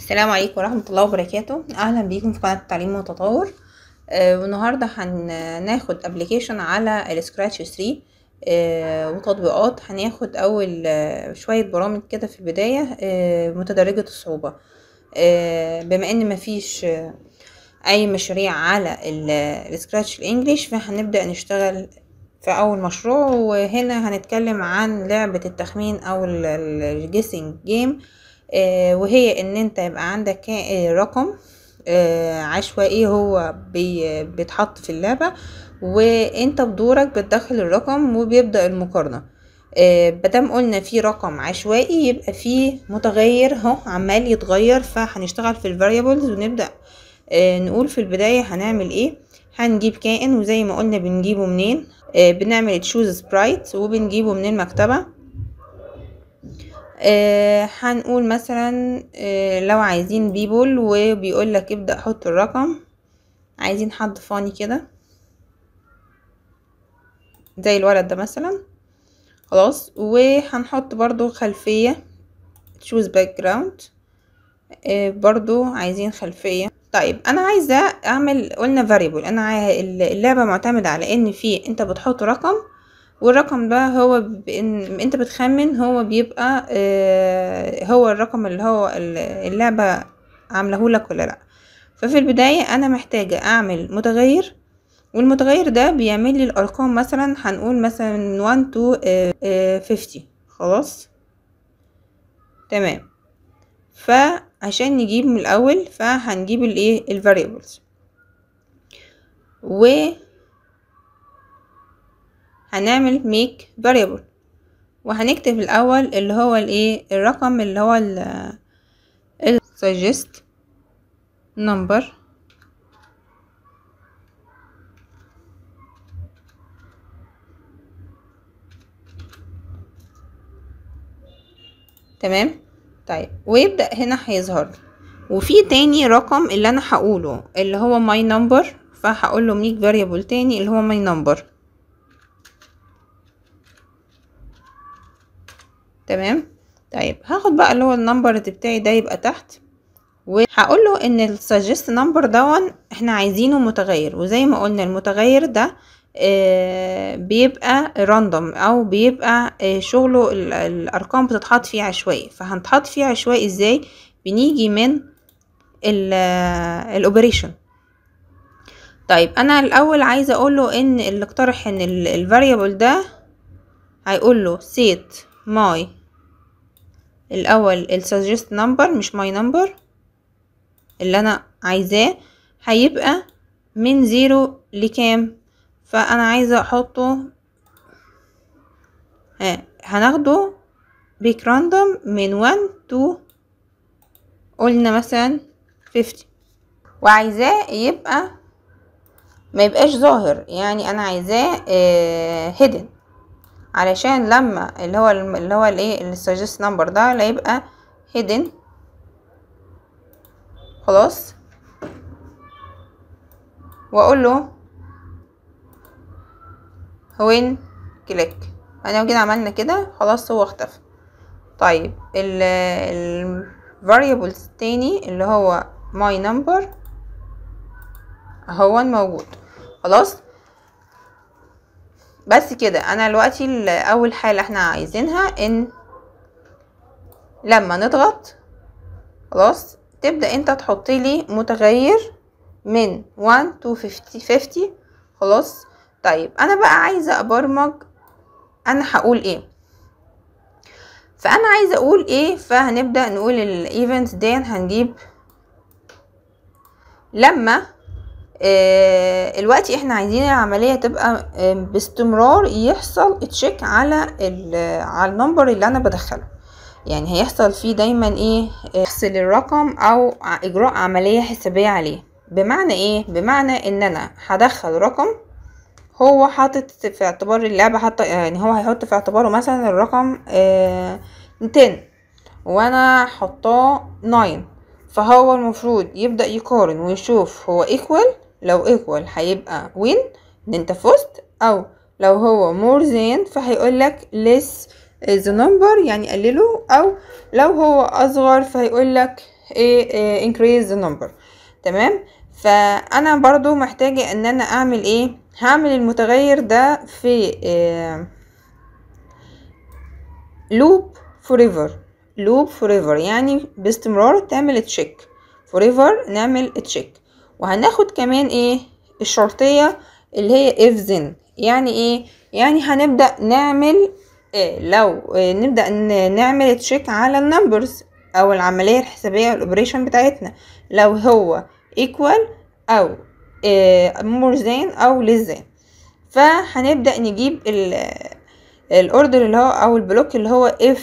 السلام عليكم ورحمة الله وبركاته أهلا بيكم في قناة التعليم والتطور آه والنهاردة هناخد ابلكيشن على السكراتش 3 آه وتطبيقات هناخد أول آه شوية برامج كده في البداية آه متدرجة الصعوبة آه بما إن مفيش آه أي مشاريع على السكراتش الإنجليش فهنبدأ نشتغل في أول مشروع وهنا هنتكلم عن لعبة التخمين أو الجيسنج جيم آه آه، وهي ان انت يبقى عندك آه، رقم آه، عشوائي هو بيتحط في اللعبة وانت بدورك بتدخل الرقم وبيبدأ المقارنة مادام قلنا في رقم عشوائي يبقى في متغير اهو عمال يتغير فهنشتغل في الفاريبلز ونبدأ نقول في البداية هنعمل ايه هنجيب كائن وزي ما قلنا بنجيبه منين بنعمل تشوز سبرايت وبنجيبه من المكتبة آه، هنقول مثلا آه، لو عايزين بيبول وبيقول لك ابدأ حط الرقم عايزين حد فاني كده زي الولد ده مثلا خلاص وهنحط برضو خلفية تشوز باك جراوند برضو عايزين خلفية طيب انا عايزة اعمل قلنا فاريبل انا اللعبة معتمدة على ان في انت بتحط رقم والرقم ده هو بإن انت بتخمن هو بيبقى آه هو الرقم اللي هو اللعبة عامله لك ولا لا ففي البداية انا محتاجة اعمل متغير والمتغير ده بيعمل لي الارقام مثلا هنقول مثلا من 1 to آه آه 50 خلاص تمام فعشان نجيب من الاول فهنجيب الايه الفاريبلز و هنعمل ميك variable وهنكتب الاول اللي هو الايه الرقم اللي هو ال suggest number تمام طيب ويبدأ هنا هيظهر وفي تاني رقم اللي انا هقوله اللي هو my number فهقول له make variable تاني اللي هو my number تمام طيب هاخد بقى اللي هو النمبر بتاعي ده يبقى تحت وهقول له ان السجست نمبر دون احنا عايزينه متغير وزي ما قلنا المتغير ده آه، بيبقى راندوم او بيبقى آه، شغله الارقام بتتحط فيه عشوائي فهنتحط فيه عشوائي ازاي بنيجي من الاوبريشن آه، طيب انا الاول عايزه اقول له ان اللي اقترح ان الفاريبل ده هيقول له سيت ماي الاول ال suggest number مش my number اللي انا عايزاه هيبقى من زيرو لكام فانا عايزه احطه هناخده بيك راندوم من 1 تو قلنا مثلا 50 وعايزاه يبقى ما يبقاش ظاهر يعني انا عايزاه هيدن آه، علشان لما اللي هو اللي هو الايه السجست نمبر ده لا يبقى هيدن خلاص واقول له وين كليك انا وجينا عملنا كده خلاص هو اختفى طيب ال variables التاني اللي هو my number هو موجود خلاص بس كده انا دلوقتي اول حاله احنا عايزينها ان لما نضغط خلاص تبدا انت تحط لي متغير من 1 تو 50 50 خلاص طيب انا بقى عايزه ابرمج انا هقول ايه فانا عايزه اقول ايه فهنبدا نقول الايفنتس دي هنجيب لما آه، الوقت احنا عايزين العملية تبقى آه، باستمرار يحصل تشيك على على النمبر اللي انا بدخله يعني هيحصل فيه دايما ايه يحصل الرقم او اجراء عملية حسابية عليه بمعنى ايه بمعنى ان انا هدخل رقم هو حاطط في اعتبار اللعبة حاطة يعني هو هيحط في اعتباره مثلا الرقم آه 10 وانا حطاه 9 فهو المفروض يبدأ يقارن ويشوف هو ايكوال لو ايكوال هيبقى win ان انت فزت او لو هو مور زين فهيقول لك ليس the نمبر يعني قلله او لو هو اصغر لك ايه increase ذا نمبر تمام فانا برضو محتاجة ان انا اعمل ايه هعمل المتغير ده في فور ايفر لوب فور ايفر يعني باستمرار تعمل تشيك ايفر نعمل تشيك وهناخد كمان ايه الشرطية اللي هي افزن يعني ايه يعني هنبدأ نعمل إيه لو إيه نبدأ نعمل تشيك على النمبرز او العملية الحسابية الاوبريشن بتاعتنا لو هو equal او إيه more than او less than فهنبدأ نجيب الاوردر اللي هو او البلوك اللي هو if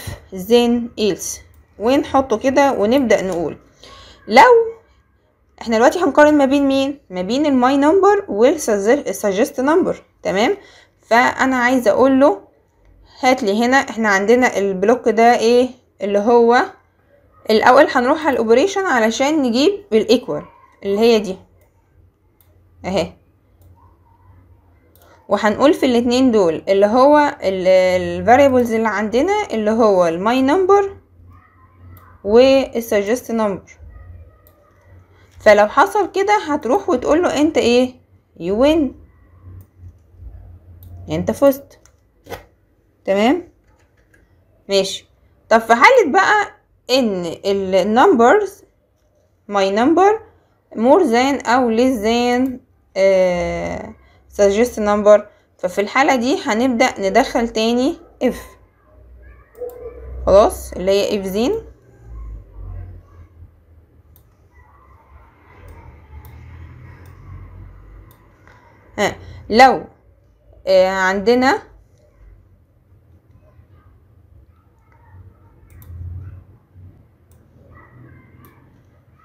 then else ونحطه كده ونبدأ نقول لو احنا دلوقتي هنقارن ما بين مين ما بين الماي نمبر والسجست نمبر تمام فانا عايزه اقول له هات لي هنا احنا عندنا البلوك ده ايه اللي هو الاول هنروح على الاوبريشن علشان نجيب الايكوال اللي هي دي اهي وهنقول في الاتنين دول اللي هو الفاريبلز اللي عندنا اللي هو الماي نمبر والسجست نمبر فلو حصل كده هتروح وتقول له انت ايه يو وين انت فزت تمام ماشي طب في حالة بقى ان النمبرز my number more than او less than uh, suggest number ففي الحالة دي هنبدأ ندخل تاني if خلاص اللي هي if then لو آه، عندنا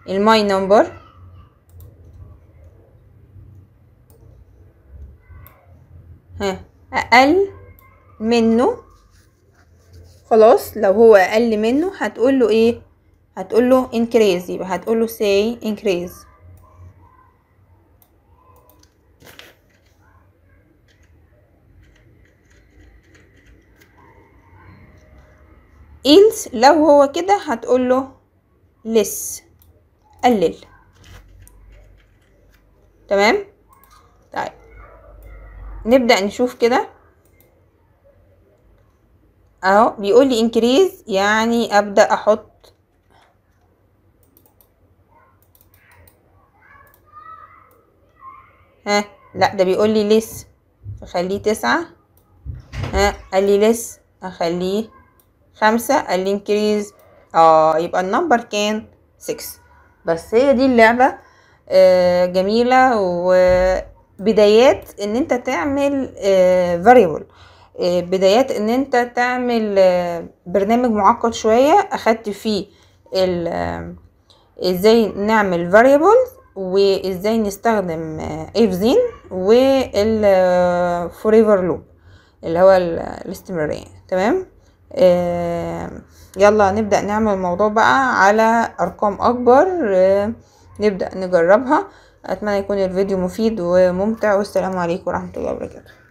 الماي نمبر اقل منه خلاص لو هو اقل منه هتقول له ايه هتقول له increase يبقى هتقول له say increase else لو هو كده هتقول له لس قلل تمام طيب نبدأ نشوف كده اهو بيقول لي increase يعني أبدأ أحط ها لا ده بيقول لي لس أخليه تسعة ها قال لي لس أخليه خمسة قال انكريز اه يبقى النمبر كان 6 بس هي دي اللعبة آه، جميلة وبدايات ان انت تعمل فاريبل آه، variable آه، بدايات ان انت تعمل برنامج معقد شوية اخدت فيه ازاي نعمل فاريبل وازاي نستخدم افزين والفوريفر forever loop اللي هو الاستمرارية تمام آه، يلا نبدأ نعمل الموضوع بقى على أرقام أكبر آه، نبدأ نجربها أتمنى يكون الفيديو مفيد وممتع والسلام عليكم ورحمة الله وبركاته